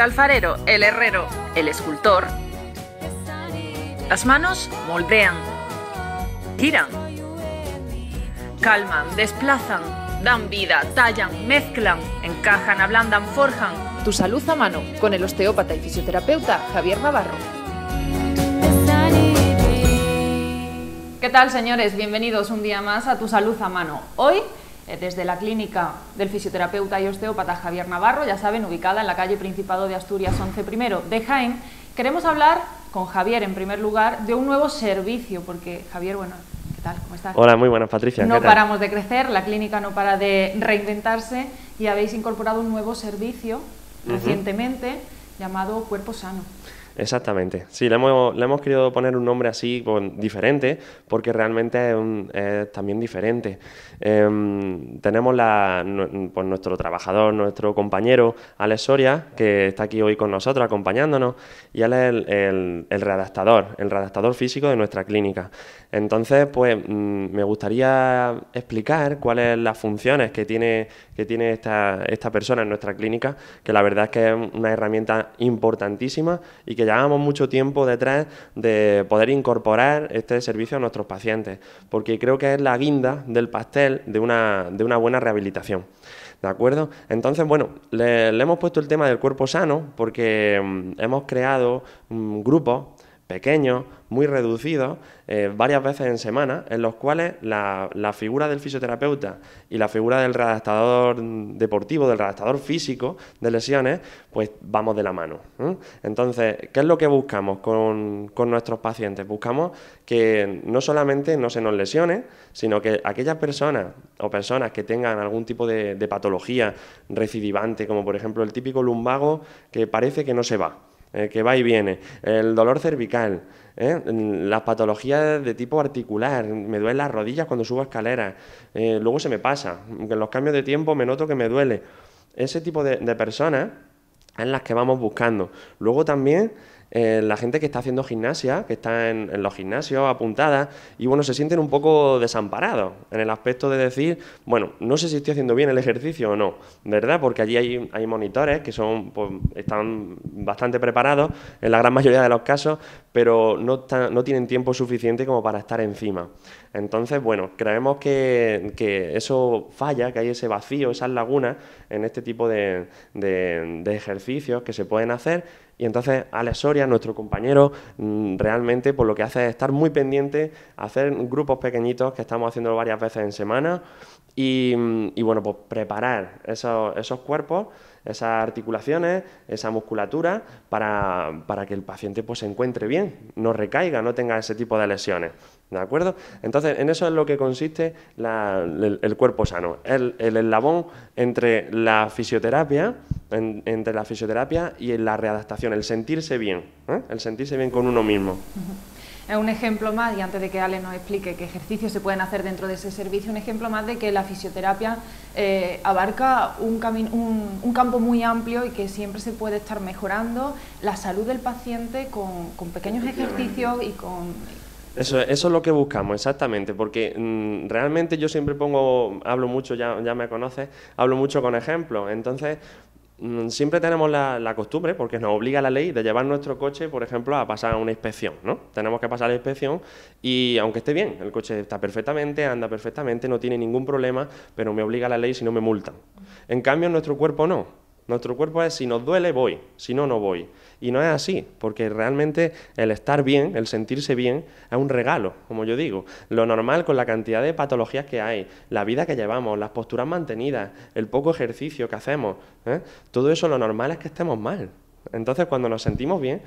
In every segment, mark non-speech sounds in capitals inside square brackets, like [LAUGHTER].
alfarero, el herrero, el escultor. Las manos moldean, giran, calman, desplazan, dan vida, tallan, mezclan, encajan, ablandan, forjan. Tu salud a mano con el osteópata y fisioterapeuta Javier Navarro. ¿Qué tal, señores? Bienvenidos un día más a Tu Salud a Mano. Hoy eh, desde la clínica del fisioterapeuta y osteópata Javier Navarro, ya saben, ubicada en la calle Principado de Asturias 11 primero de Jaén. Queremos hablar con Javier, en primer lugar, de un nuevo servicio, porque Javier, bueno, ¿qué tal? ¿Cómo estás? Hola, muy buenas, Patricia. No paramos de crecer, la clínica no para de reinventarse y habéis incorporado un nuevo servicio recientemente llamado Cuerpo Sano. Exactamente. Sí, le hemos, le hemos querido poner un nombre así diferente porque realmente es, también diferente. Em, tenemos la, pues nuestro trabajador, nuestro compañero Alex Soria, que está aquí hoy con nosotros acompañándonos, y él es el, el, el redactador, el redactador físico de nuestra clínica. Entonces, pues mm, me gustaría explicar cuáles son las funciones que tiene, que tiene esta, esta persona en nuestra clínica, que la verdad es que es una herramienta importantísima y que que llevábamos mucho tiempo detrás de poder incorporar este servicio a nuestros pacientes, porque creo que es la guinda del pastel de una, de una buena rehabilitación. ¿De acuerdo? Entonces, bueno, le, hemos puesto el tema del cuerpo sano porque mm, hemos creado un mm, grupos pequeños, muy reducidos, eh, varias veces en semana, en los cuales la, figura del fisioterapeuta y la figura del redactador deportivo, del redactador físico de lesiones, pues vamos de la mano. Entonces, ¿qué es lo que buscamos con, nuestros pacientes? Buscamos que no solamente no se nos lesione, sino que aquellas personas o personas que tengan algún tipo de patología recidivante, como por ejemplo el típico lumbago que parece que no se va, eh, que va y viene, el dolor cervical, eh, las patologías de tipo articular, me duelen las rodillas cuando subo escaleras, eh, luego se me pasa, en los cambios de tiempo me noto que me duele. Ese tipo de, de personas es las que vamos buscando. Luego también eh, la gente que está haciendo gimnasia, que está en, los gimnasios apuntada, y bueno, se sienten un poco desamparados en el aspecto de decir, bueno, no sé si estoy haciendo bien el ejercicio o no, ¿verdad? Porque allí hay, monitores que son, pues, están bastante preparados en la gran mayoría de los casos, pero no, no tienen tiempo suficiente como para estar encima. Entonces, bueno, creemos que, eso falla, que hay ese vacío, esas lagunas en este tipo de, ejercicios que se pueden hacer y entonces Alex Soria, nuestro compañero, mm, realmente por pues, lo que hace es estar muy pendiente, hacer grupos pequeñitos que estamos haciendo varias veces en semana y, mm, bueno, pues preparar esos, cuerpos, esas articulaciones, esa musculatura para, para que el paciente pues se encuentre bien, no recaiga, no tenga ese tipo de lesiones. ¿De acuerdo? Entonces, en eso es lo que consiste el, cuerpo sano. El, el, eslabón entre la fisioterapia, entre la fisioterapia y la readaptación, el sentirse bien, ¿eh? el sentirse bien con uno mismo. Es un ejemplo más, y antes de que Ale nos explique qué ejercicios se pueden hacer dentro de ese servicio, un ejemplo más de que la fisioterapia eh, abarca un, un, un, campo muy amplio y que siempre se puede estar mejorando la salud del paciente con pequeños ejercicios y con eso, eso, es lo que buscamos, exactamente, porque mm, realmente yo siempre pongo, hablo mucho, ya, me conoces, hablo mucho con ejemplos, entonces mm, siempre tenemos la, costumbre, porque nos obliga la ley, de llevar nuestro coche, por ejemplo, a pasar una inspección, ¿no? Tenemos que pasar la inspección y aunque esté bien, el coche está perfectamente, anda perfectamente, no tiene ningún problema, pero me obliga la ley si no me multan. En cambio, en nuestro cuerpo no. Nuestro cuerpo es si nos duele voy, si no, no voy. Y no es así, porque realmente el estar bien, el sentirse bien, es un regalo, como yo digo. Lo normal con la cantidad de patologías que hay, la vida que llevamos, las posturas mantenidas, el poco ejercicio que hacemos, ¿eh? todo eso lo normal es que estemos mal. Entonces cuando nos sentimos bien,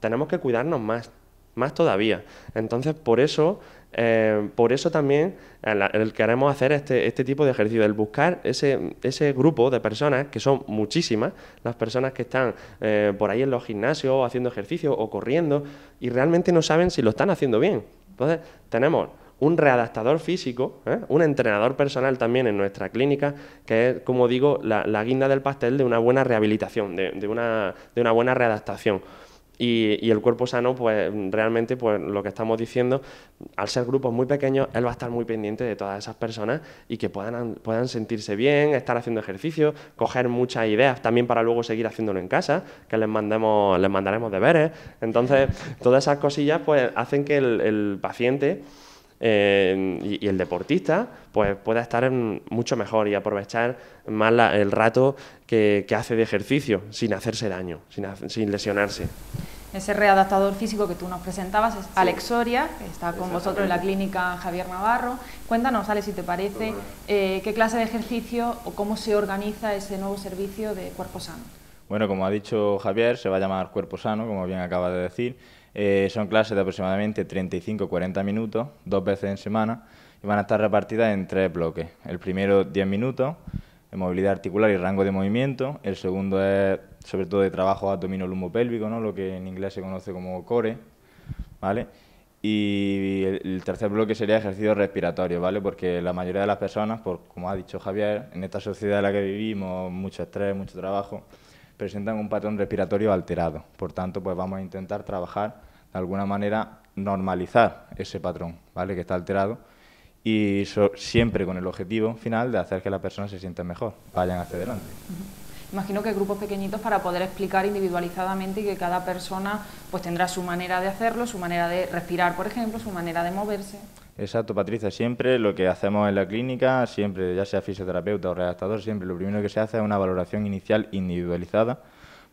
tenemos que cuidarnos más, más todavía. Entonces por eso eh, por eso también el, queremos hacer este, este, tipo de ejercicio, el buscar ese, grupo de personas, que son muchísimas, las personas que están eh, por ahí en los gimnasios haciendo ejercicio o corriendo y realmente no saben si lo están haciendo bien. Entonces, tenemos un readaptador físico, ¿eh? un entrenador personal también en nuestra clínica, que es, como digo, la, guinda del pastel de una buena rehabilitación, de, una, de una buena readaptación. Y, el cuerpo sano, pues realmente, pues lo que estamos diciendo, al ser grupos muy pequeños, él va a estar muy pendiente de todas esas personas y que puedan, puedan sentirse bien, estar haciendo ejercicio, coger muchas ideas también para luego seguir haciéndolo en casa, que les, mandemos, les mandaremos deberes. Entonces, todas esas cosillas, pues hacen que el paciente Em, y, el deportista pues pueda estar mucho mejor y aprovechar más el rato que, hace de ejercicio sin hacerse daño, sin, lesionarse ese readaptador físico que tú nos presentabas es Alexoria, Alex Soria, que está con vosotros en la clínica Javier Navarro. Cuéntanos, Alex, si te parece, eh, qué clase de ejercicio o cómo se organiza ese nuevo servicio de cuerpo sano. Bueno, como ha dicho Javier, se va a llamar Cuerpo Sano, como bien acaba de decir. Eh, son clases de aproximadamente 35-40 minutos, dos veces en semana, y van a estar repartidas en tres bloques. El primero 10 minutos, de movilidad articular y rango de movimiento. El segundo es sobre todo de trabajo abdominolumopélvico, ¿no? lo que en inglés se conoce como core. ¿vale? Y el tercer bloque sería ejercicio respiratorio, ¿vale? Porque la mayoría de las personas, por, como ha dicho Javier, en esta sociedad en la que vivimos, mucho estrés, mucho trabajo, presentan un patrón respiratorio alterado. Por tanto, pues vamos a intentar trabajar de alguna manera normalizar ese patrón, ¿vale? Que está alterado y siempre con el objetivo final de hacer que la persona se sienta mejor, vayan hacia adelante. Imagino que grupos pequeñitos para poder explicar individualizadamente y que cada persona pues tendrá su manera de hacerlo, su manera de respirar, por ejemplo, su manera de moverse. Exacto, Patricia. Siempre lo que hacemos en la clínica, siempre, ya sea fisioterapeuta o redactador, siempre lo primero que se hace es una valoración inicial individualizada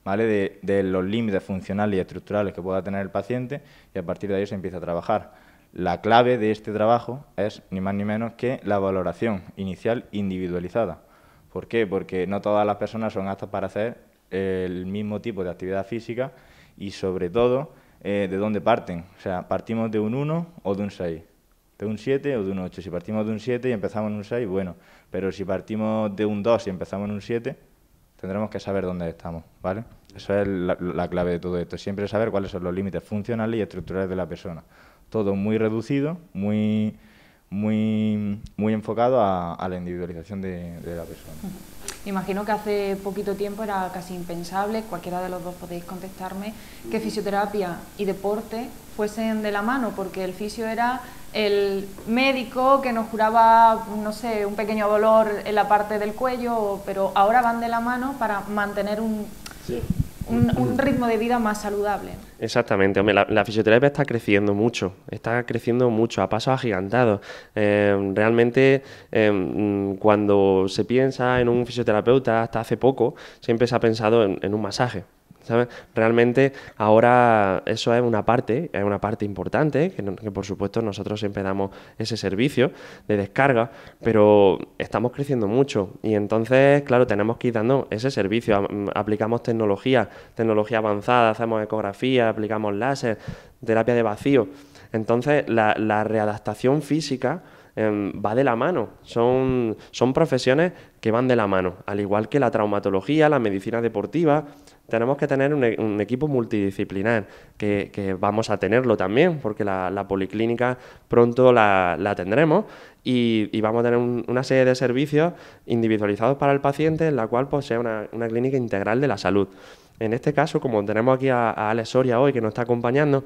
¿vale? de, los límites funcionales y estructurales que pueda tener el paciente y a partir de ahí se empieza a trabajar. La clave de este trabajo es ni más ni menos que la valoración inicial individualizada. ¿Por qué? Porque no todas las personas son aptas para hacer el mismo tipo de actividad física y sobre todo eh, de dónde parten. O sea, partimos de un 1 o de un 6 de un 7 o de un 8. Si partimos de un 7 y empezamos en un 6, bueno, pero si partimos de un 2 y empezamos en un 7, tendremos que saber dónde estamos, ¿vale? Esa es la, clave de todo esto, siempre saber cuáles son los límites funcionales y estructurales de la persona. Todo muy reducido, muy, muy, muy enfocado a, la individualización de la persona imagino que hace poquito tiempo era casi impensable, cualquiera de los dos podéis contestarme, que fisioterapia y deporte fuesen de la mano, porque el fisio era el médico que nos curaba, no sé, un pequeño dolor en la parte del cuello, pero ahora van de la mano para mantener un un, ritmo de vida más saludable. Exactamente, la, fisioterapia está creciendo mucho, está creciendo mucho a pasos agigantados. Em, realmente, em, cuando se piensa en un fisioterapeuta, hasta hace poco, siempre se ha pensado en un masaje Realmente ahora eso es una parte, es una parte importante, que, por supuesto nosotros siempre damos ese servicio de descarga, pero estamos creciendo mucho y entonces, claro, tenemos que ir dando ese servicio. Aplicamos tecnología, tecnología avanzada, hacemos ecografía, aplicamos láser, terapia de vacío. Entonces, la, la readaptación física em, va de la mano. Son, son profesiones que van de la mano, al igual que la traumatología, la medicina deportiva, tenemos que tener un, e-, equipo multidisciplinar, que, vamos a tenerlo también, porque la, policlínica pronto la, tendremos y, vamos a tener una serie de servicios individualizados para el paciente, en la cual pues, sea una, clínica integral de la salud. En este caso, como tenemos aquí a, a Alex hoy, que nos está acompañando,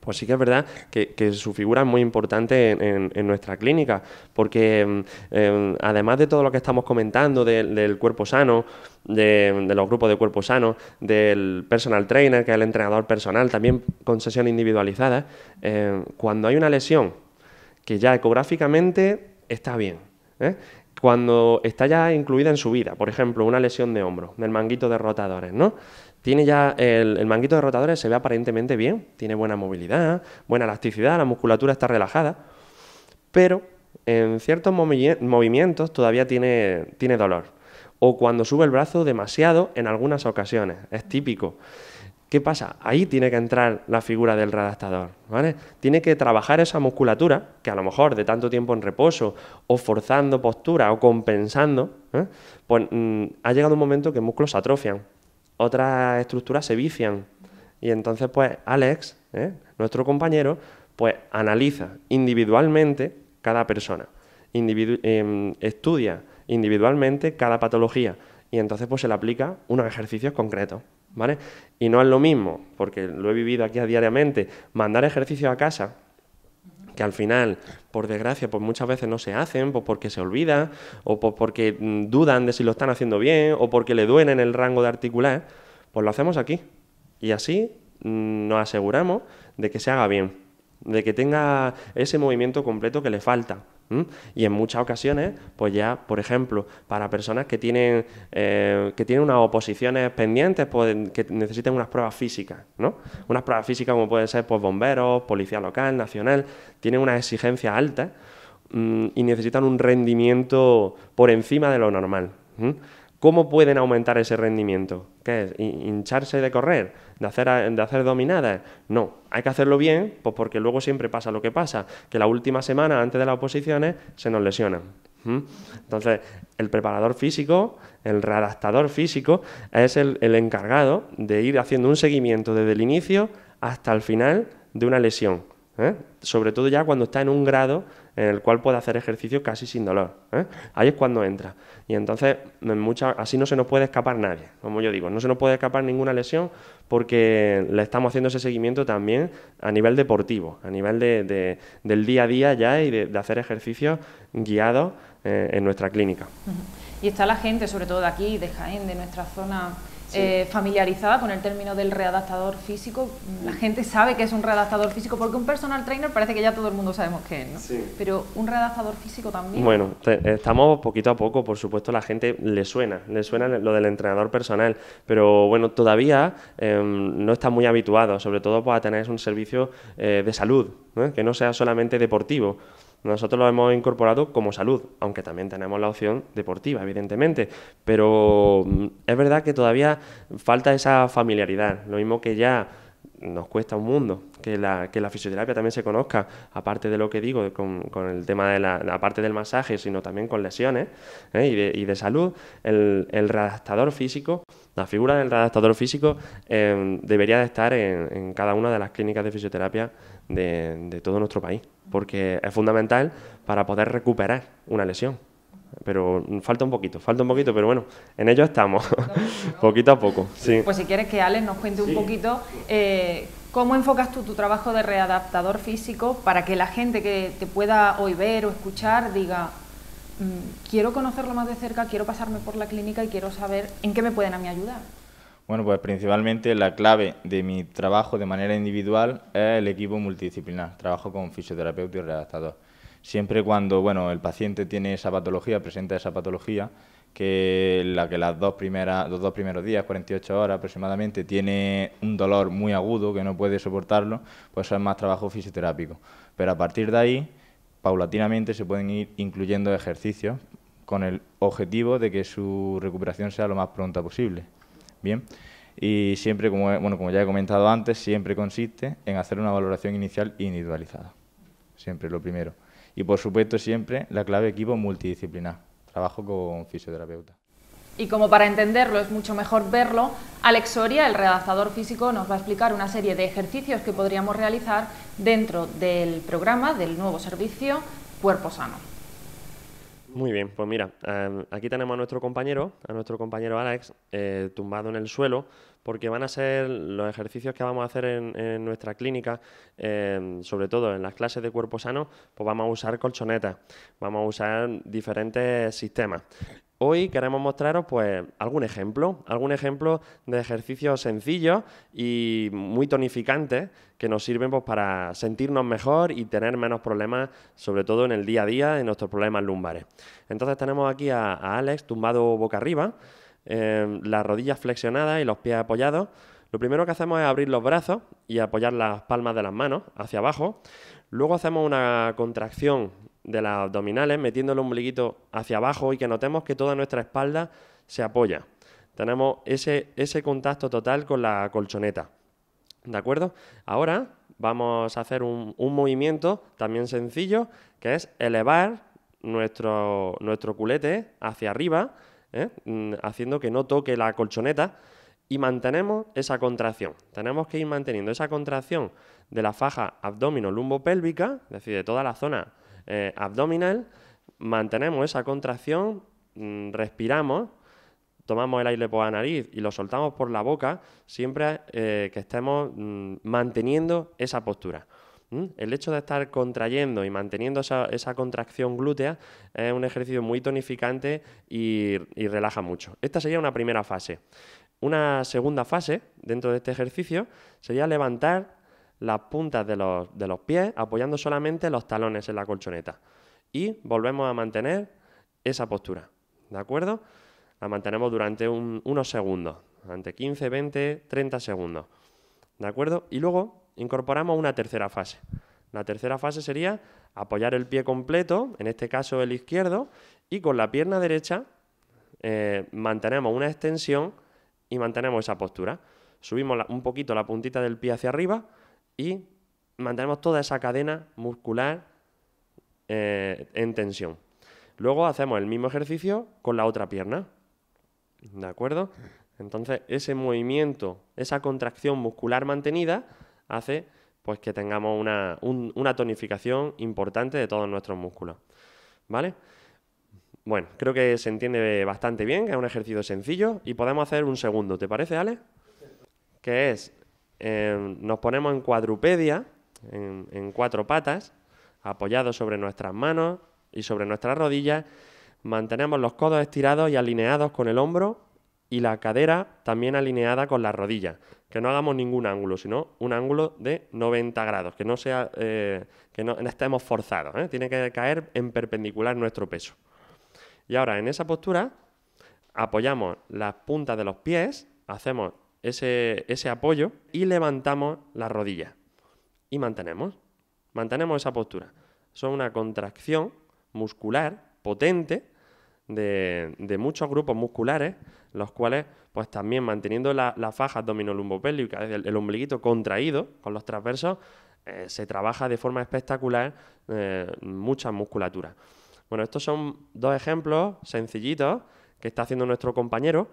pues sí que es verdad que, su figura es muy importante en, nuestra clínica, porque mm, em, además de todo lo que estamos comentando del cuerpo sano, de, los grupos de cuerpo sano, del personal trainer, que es el entrenador personal, también con sesión individualizada, em, cuando hay una lesión que ya ecográficamente está bien, ¿eh? cuando está ya incluida en su vida, por ejemplo, una lesión de hombro, del manguito de rotadores, ¿no? Tiene ya el, manguito de rotadores, se ve aparentemente bien, tiene buena movilidad, buena elasticidad, la musculatura está relajada, pero en ciertos movimientos todavía tiene, tiene dolor. O cuando sube el brazo demasiado en algunas ocasiones, es típico. ¿Qué pasa? Ahí tiene que entrar la figura del redactador, ¿vale? Tiene que trabajar esa musculatura, que a lo mejor de tanto tiempo en reposo, o forzando postura, o compensando, ¿eh? pues mm, ha llegado un momento que los músculos atrofian otras estructuras se vician. Y entonces, pues, Alex, ¿eh? nuestro compañero, pues analiza individualmente cada persona, em, estudia individualmente cada patología y entonces pues se le aplica unos ejercicios concretos, ¿vale? Y no es lo mismo, porque lo he vivido aquí a diariamente, mandar ejercicios a casa que al final, por desgracia, pues muchas veces no se hacen, pues porque se olvida, o pues porque mm, dudan de si lo están haciendo bien, o porque le duelen en el rango de articular, pues lo hacemos aquí. Y así mm, nos aseguramos de que se haga bien, de que tenga ese movimiento completo que le falta. Y en muchas ocasiones, pues ya, por ejemplo, para personas que tienen, eh, que tienen unas oposiciones pendientes, pues, que necesiten unas pruebas físicas, ¿no? Unas pruebas físicas como pueden ser pues, bomberos, policía local, nacional, tienen unas exigencias alta mm, y necesitan un rendimiento por encima de lo normal. ¿Cómo pueden aumentar ese rendimiento? ¿Qué es? ¿Hincharse de correr? ¿De hacer, dominadas? No, hay que hacerlo bien, pues porque luego siempre pasa lo que pasa, que la última semana antes de las oposiciones se nos lesionan. Entonces, el preparador físico, el readaptador físico, es el, encargado de ir haciendo un seguimiento desde el inicio hasta el final de una lesión. ¿eh? sobre todo ya cuando está en un grado en el cual puede hacer ejercicio casi sin dolor. ¿eh? Ahí es cuando entra. Y entonces, en así no se nos puede escapar nadie, como yo digo, no se nos puede escapar ninguna lesión porque le estamos haciendo ese seguimiento también a nivel deportivo, a nivel del día a día ya y de, hacer ejercicios guiados eh, en nuestra clínica. Y está la gente, sobre todo de aquí, de Jaén, de nuestra zona eh, familiarizada con el término del readaptador físico. La gente sabe que es un readaptador físico porque un personal trainer parece que ya todo el mundo sabemos qué es, ¿no? Pero un readaptador físico también. Bueno, estamos poquito a poco, por supuesto, la gente le suena, le suena lo del entrenador personal, pero bueno, todavía em, no está muy habituado, sobre todo para tener un servicio eh, de salud, que no sea solamente deportivo. Nosotros lo hemos incorporado como salud, aunque también tenemos la opción deportiva, evidentemente. Pero mm, es verdad que todavía falta esa familiaridad. Lo mismo que ya nos cuesta un mundo que la, fisioterapia también se conozca, aparte de lo que digo con, el tema de la, aparte del masaje, sino también con lesiones ¿eh? y, de, salud, el, el redactador físico la figura del readaptador físico em, debería de estar en, cada una de las clínicas de fisioterapia de, todo nuestro país, porque es fundamental para poder recuperar una lesión pero falta un poquito, falta un poquito, pero bueno, en ello estamos, [LAUGHS] poquito a poco. Sí. Pues si quieres que Alex nos cuente un poquito eh, cómo enfocas tú tu trabajo de readaptador físico para que la gente que te pueda hoy ver o escuchar diga, Mm, quiero conocerlo más de cerca, quiero pasarme por la clínica y quiero saber en qué me pueden a mí ayudar. Bueno, pues principalmente la clave de mi trabajo de manera individual es el equipo multidisciplinar. Trabajo con fisioterapeuta y redactador. Siempre cuando bueno, el paciente tiene esa patología, presenta esa patología, que la que las dos primeras, los dos primeros días, 48 horas aproximadamente, tiene un dolor muy agudo que no puede soportarlo, pues eso es más trabajo fisioterápico. Pero a partir de ahí paulatinamente se pueden ir incluyendo ejercicios con el objetivo de que su recuperación sea lo más pronta posible. Bien, y siempre, como, bueno, como ya he comentado antes, siempre consiste en hacer una valoración inicial individualizada. Siempre lo primero. Y por supuesto, siempre la clave equipo multidisciplinar. Trabajo con fisioterapeuta. Y como para entenderlo es mucho mejor verlo, Alex Soria, el redactador físico, nos va a explicar una serie de ejercicios que podríamos realizar dentro del programa del nuevo servicio Cuerpo Sano. Muy bien, pues mira, eh, aquí tenemos a nuestro compañero, a nuestro compañero Alex, eh, tumbado en el suelo, porque van a ser los ejercicios que vamos a hacer en, nuestra clínica, eh, sobre todo en las clases de cuerpo sano, pues vamos a usar colchonetas, vamos a usar diferentes sistemas. Hoy queremos mostraros pues, algún ejemplo, algún ejemplo de ejercicios sencillos y muy tonificantes que nos sirven pues, para sentirnos mejor y tener menos problemas, sobre todo en el día a día, en nuestros problemas lumbares. Entonces tenemos aquí a, Alex tumbado boca arriba, eh, las rodillas flexionadas y los pies apoyados. Lo primero que hacemos es abrir los brazos y apoyar las palmas de las manos hacia abajo. Luego hacemos una contracción de las abdominales, metiendo el ombliguito hacia abajo y que notemos que toda nuestra espalda se apoya. Tenemos ese, contacto total con la colchoneta. ¿De acuerdo? Ahora vamos a hacer un, movimiento también sencillo, que es elevar nuestro, nuestro culete hacia arriba, ¿eh? mm, haciendo que no toque la colchoneta y mantenemos esa contracción. Tenemos que ir manteniendo esa contracción de la faja abdomino lumbopélvica, pélvica, es decir, de toda la zona eh, abdominal, mantenemos esa contracción, mm, respiramos, tomamos el aire por la nariz y lo soltamos por la boca, siempre eh, que estemos mm, manteniendo esa postura. El hecho de estar contrayendo y manteniendo esa, contracción glútea es un ejercicio muy tonificante y relaja mucho. Esta sería una primera fase. Una segunda fase dentro de este ejercicio sería levantar las puntas de los, pies apoyando solamente los talones en la colchoneta. Y volvemos a mantener esa postura, ¿de acuerdo? La mantenemos durante unos segundos, durante 15, 20, 30 segundos, ¿de acuerdo? Y luego incorporamos una tercera fase. La tercera fase sería apoyar el pie completo, en este caso el izquierdo, y con la pierna derecha eh, mantenemos una extensión y mantenemos esa postura. Subimos un poquito la puntita del pie hacia arriba, y mantenemos toda esa cadena muscular eh, en tensión. Luego hacemos el mismo ejercicio con la otra pierna. ¿De acuerdo? Entonces, ese movimiento, esa contracción muscular mantenida, hace pues que tengamos una, tonificación importante de todos nuestros músculos. ¿Vale? Bueno, creo que se entiende bastante bien, que es un ejercicio sencillo y podemos hacer un segundo. ¿Te parece, Ale? Que es Em, nos ponemos en cuadrupedia, en, cuatro patas, apoyados sobre nuestras manos y sobre nuestras rodillas. Mantenemos los codos estirados y alineados con el hombro y la cadera también alineada con las rodillas. Que no hagamos ningún ángulo, sino un ángulo de 90 grados, que no sea eh, que no estemos forzados. ¿eh? Tiene que caer en perpendicular nuestro peso. Y ahora, en esa postura, apoyamos las puntas de los pies, hacemos ese, apoyo y levantamos la rodilla Y mantenemos, mantenemos esa postura. Son una contracción muscular potente de, muchos grupos musculares, los cuales, pues también manteniendo la, faja abdominolumbopélvica, el, el ombliguito contraído con los transversos, eh, se trabaja de forma espectacular eh, muchas musculaturas. Bueno, estos son dos ejemplos sencillitos que está haciendo nuestro compañero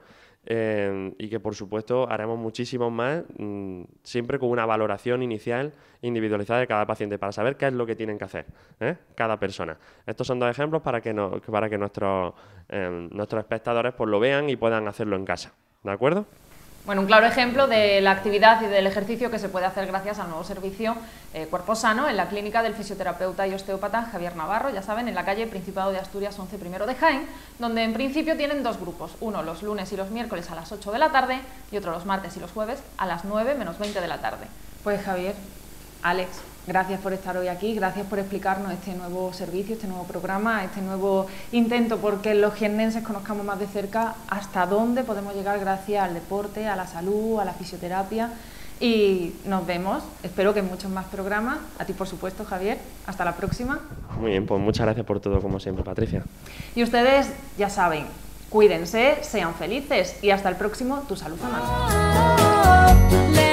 Em, y que por supuesto haremos muchísimos más, mm, siempre con una valoración inicial individualizada de cada paciente para saber qué es lo que tienen que hacer ¿eh? cada persona. Estos son dos ejemplos para que, para que nuestros, em, nuestros espectadores pues, lo vean y puedan hacerlo en casa. ¿De acuerdo? Bueno, un claro ejemplo de la actividad y del ejercicio que se puede hacer gracias al nuevo servicio eh, Cuerpo Sano en la clínica del fisioterapeuta y osteópata Javier Navarro, ya saben, en la calle Principado de Asturias 11 primero de Jaén, donde en principio tienen dos grupos, uno los lunes y los miércoles a las 8 de la tarde y otro los martes y los jueves a las 9 menos 20 de la tarde. Pues Javier, Alex, Gracias por estar hoy aquí, gracias por explicarnos este nuevo servicio, este nuevo programa, este nuevo intento porque los jiennenses conozcamos más de cerca hasta dónde podemos llegar gracias al deporte, a la salud, a la fisioterapia y nos vemos, espero que muchos más programas, a ti por supuesto Javier, hasta la próxima. Muy bien, pues muchas gracias por todo como siempre Patricia. Y ustedes ya saben, cuídense, sean felices y hasta el próximo Tu Salud más.